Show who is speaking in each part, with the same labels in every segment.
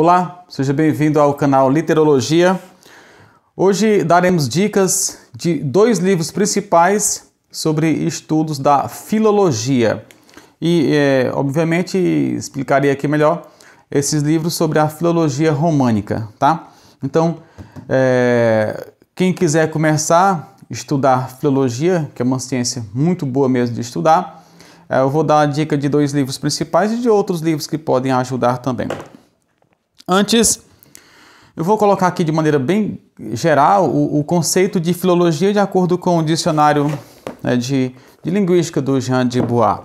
Speaker 1: Olá, seja bem-vindo ao canal Literologia. Hoje daremos dicas de dois livros principais sobre estudos da filologia. E, é, obviamente, explicaria aqui melhor esses livros sobre a filologia românica, tá? Então, é, quem quiser começar a estudar filologia, que é uma ciência muito boa mesmo de estudar, é, eu vou dar a dica de dois livros principais e de outros livros que podem ajudar também. Antes, eu vou colocar aqui de maneira bem geral o, o conceito de filologia de acordo com o dicionário né, de, de, linguística do Jean de Bois.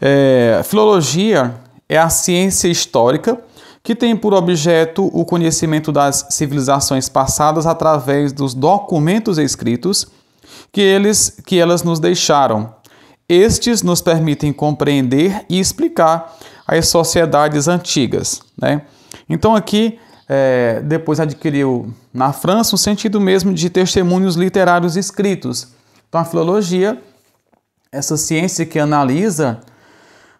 Speaker 1: É, filologia é a ciência histórica que tem por objeto o conhecimento das civilizações passadas através dos documentos escritos que, eles, que elas nos deixaram. Estes nos permitem compreender e explicar as sociedades antigas. Né? Então aqui é, depois adquiriu na França o sentido mesmo de testemunhos literários escritos. Então a filologia, essa ciência que analisa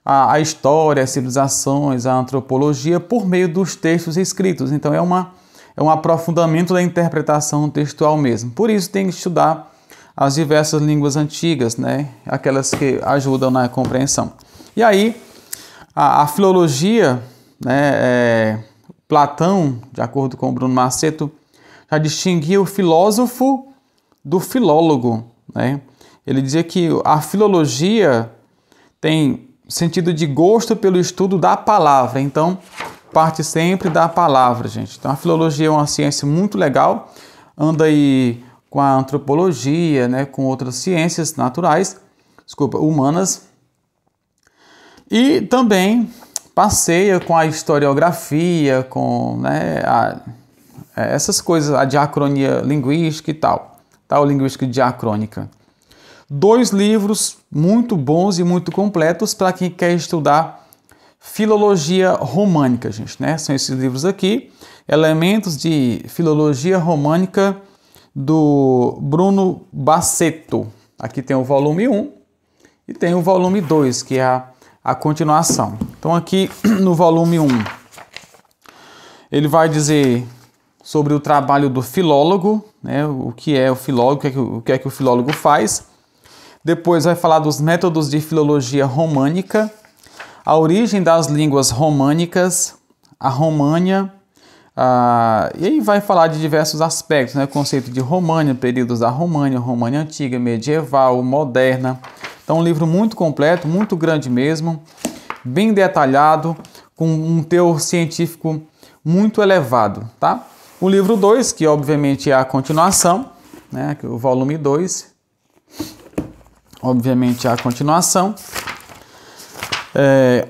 Speaker 1: a, a história, as civilizações, a antropologia por meio dos textos escritos. Então é, uma, é um aprofundamento da interpretação textual mesmo. Por isso tem que estudar as diversas línguas antigas, né? aquelas que ajudam na compreensão. E aí, a, a filologia né, é, Platão, de acordo com Bruno Maceto, já distinguia o filósofo do filólogo. Né? Ele dizia que a filologia tem sentido de gosto pelo estudo da palavra. Então, parte sempre da palavra, gente. Então, a filologia é uma ciência muito legal, anda aí com a antropologia, né, com outras ciências naturais, desculpa, humanas. E também passeia com a historiografia, com né, a, é, essas coisas, a diacronia linguística e tal, tal linguística diacrônica. Dois livros muito bons e muito completos para quem quer estudar filologia românica, gente, né? São esses livros aqui, Elementos de Filologia Românica do Bruno Bassetto. Aqui tem o volume 1 e tem o volume 2, que é a a continuação. Então, aqui no volume 1, ele vai dizer sobre o trabalho do filólogo, né, o que é o filólogo, é o que é que o, filólogo faz. Depois vai falar dos métodos de filologia românica, a origem das línguas românicas, a România, ah, e aí vai falar de diversos aspectos, né? O conceito de România, períodos da România, România antiga, medieval, moderna, então, um livro muito completo, muito grande mesmo, bem detalhado, com um teor científico muito elevado, tá? O livro 2, que obviamente é a continuação, né, é o volume 2, obviamente é a continuação. É,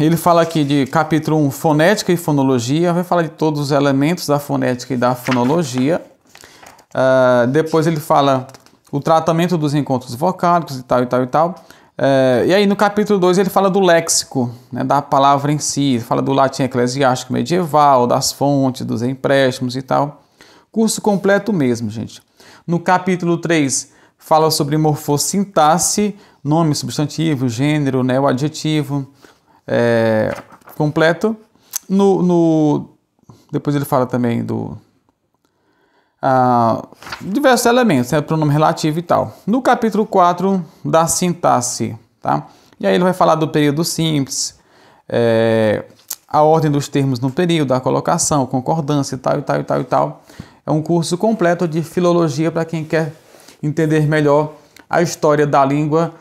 Speaker 1: ele fala aqui de capítulo 1, um, fonética e fonologia, vai falar de todos os elementos da fonética e da fonologia. Uh, depois ele fala o tratamento dos encontros vocálicos e tal e tal e tal. É, e aí no capítulo 2 ele fala do léxico, né, da palavra em si, fala do latim eclesiástico medieval, das fontes, dos empréstimos e tal. Curso completo mesmo, gente. No capítulo 3 fala sobre morfossintaxe, nome, substantivo, gênero, né, o adjetivo é, completo. No, no, depois ele fala também do ah, diversos elementos, né, pronome relativo e tal. No capítulo 4 da sintaxe, tá? E aí ele vai falar do período simples, é, a ordem dos termos no período, a colocação, concordância e tal, e tal, e tal, e tal. É um curso completo de filologia para quem quer entender melhor a história da língua